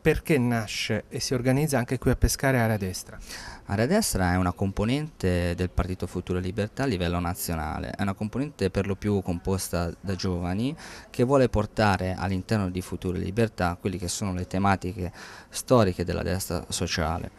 perché nasce e si organizza anche qui a Pescare Area Destra? Area Destra è una componente del Partito Futuro Libertà a livello nazionale, è una componente per lo più composta da giovani che vuole portare all'interno di Futuro Libertà quelle che sono le tematiche storiche della destra sociale.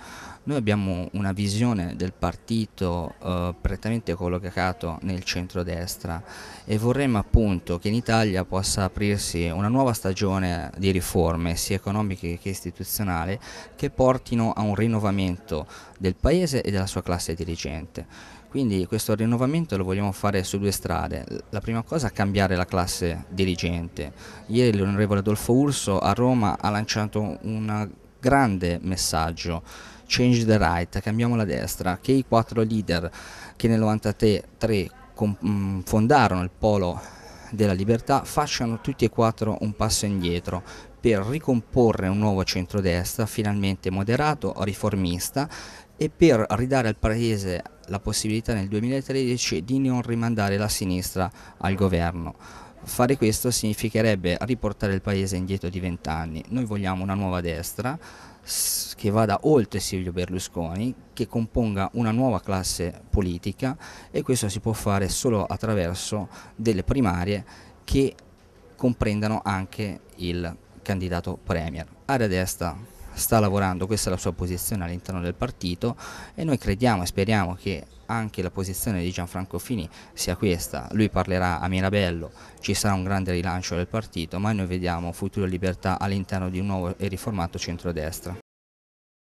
Noi abbiamo una visione del partito eh, prettamente collocato nel centrodestra e vorremmo appunto che in Italia possa aprirsi una nuova stagione di riforme sia economiche che istituzionali che portino a un rinnovamento del paese e della sua classe dirigente. Quindi questo rinnovamento lo vogliamo fare su due strade. La prima cosa è cambiare la classe dirigente. Ieri l'onorevole Adolfo Urso a Roma ha lanciato una grande messaggio. Change the right, cambiamo la destra, che i quattro leader che nel 93 mm, fondarono il polo della libertà facciano tutti e quattro un passo indietro per ricomporre un nuovo centrodestra finalmente moderato, riformista e per ridare al Paese la possibilità nel 2013 di non rimandare la sinistra al governo. Fare questo significherebbe riportare il paese indietro di vent'anni. Noi vogliamo una nuova destra che vada oltre Silvio Berlusconi, che componga una nuova classe politica e questo si può fare solo attraverso delle primarie che comprendano anche il candidato Premier. Area destra sta lavorando, questa è la sua posizione all'interno del partito e noi crediamo e speriamo che anche la posizione di Gianfranco Fini sia questa, lui parlerà a Mirabello, ci sarà un grande rilancio del partito, ma noi vediamo futuro e libertà all'interno di un nuovo e riformato centrodestra.